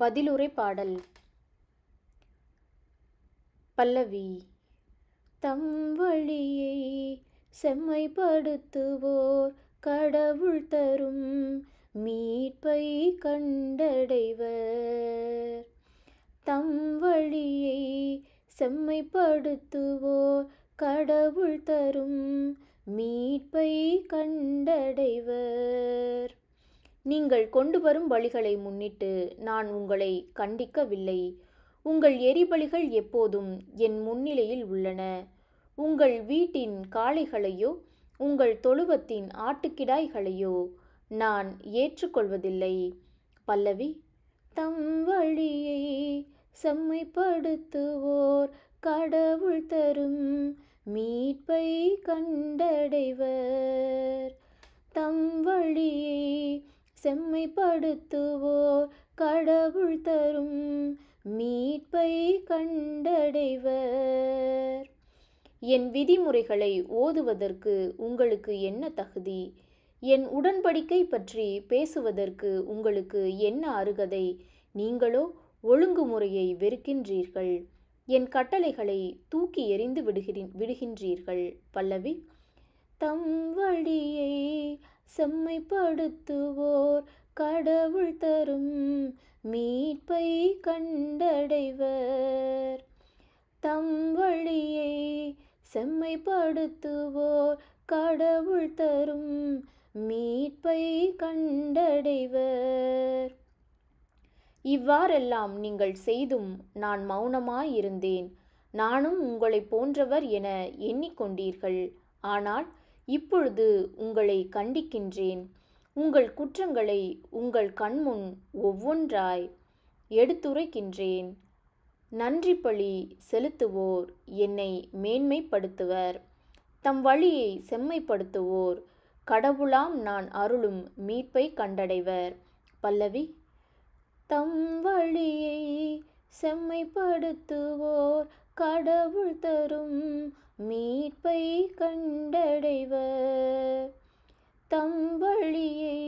பதிலுரை பாடல் பல்லவி தம் வழியை செம்மைப்படுத்துவோர் கடவுள் தரும் மீட்பை கண்டடைவர் தம் வழியை செம்மைப்படுத்துவோர் கடவுள் தரும் மீட்பை கண்டடைவர் நீங்கள் கொண்டு வரும் வழிகளை முன்னிட்டு நான் உங்களை கண்டிக்கவில்லை உங்கள் எரிபலிகள் எப்போதும் என் முன்னிலையில் உள்ளன உங்கள் வீட்டின் காளைகளையோ உங்கள் தொழுவத்தின் ஆட்டுக்கிடாய்களையோ நான் ஏற்றுக்கொள்வதில்லை பல்லவி தம் வழியை செம்மைப்படுத்துவோர் கடவுள் தரும் மீட்பை கண்டடைவர் தம் வழியை செம்மைப்படுத்துவோர் கடவுள் தரும் மீட்பை கண்டடைவர் என் விதிமுறைகளை ஓதுவதற்கு உங்களுக்கு என்ன தகுதி என் உடன்படிக்கை பற்றி பேசுவதற்கு உங்களுக்கு என்ன அருகதை நீங்களோ ஒழுங்குமுறையை வெறுக்கின்றீர்கள் என் கட்டளைகளை தூக்கி எறிந்து விடுகிறி விடுகின்றீர்கள் பல்லவி தம் வழியை செம்மைப்படுத்துவோர் கடவுள் தரும் மீட்பை கண்டடைவர் தம் வழியை செம்மைப்படுத்துவோர் கடவுள் தரும் மீட்பை கண்டடைவர் இவ்வாறெல்லாம் நீங்கள் செய்தும் நான் மௌனமாயிருந்தேன் நானும் உங்களைப் போன்றவர் என எண்ணிக்கொண்டீர்கள் ஆனால் இப்பொழுது உங்களை கண்டிக்கின்றேன் உங்கள் குற்றங்களை உங்கள் கண்முன் ஒவ்வொன்றாய் எடுத்துரைக்கின்றேன் நன்றி பழி செலுத்துவோர் என்னை மேன்மைப்படுத்துவர் தம் வழியை செம்மைப்படுத்துவோர் கடவுளாம் நான் அருளும் மீட்பை கண்டடைவர் பல்லவி தம் வழியை செம்மைப்படுத்துவோர் கடவுள் தரும் மீட்பை கண்டடைவர் தம் வழியை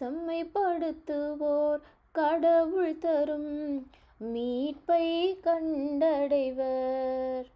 செம்மைப்படுத்துவோர் கடவுள் தரும் மீட்பை கண்டடைவர்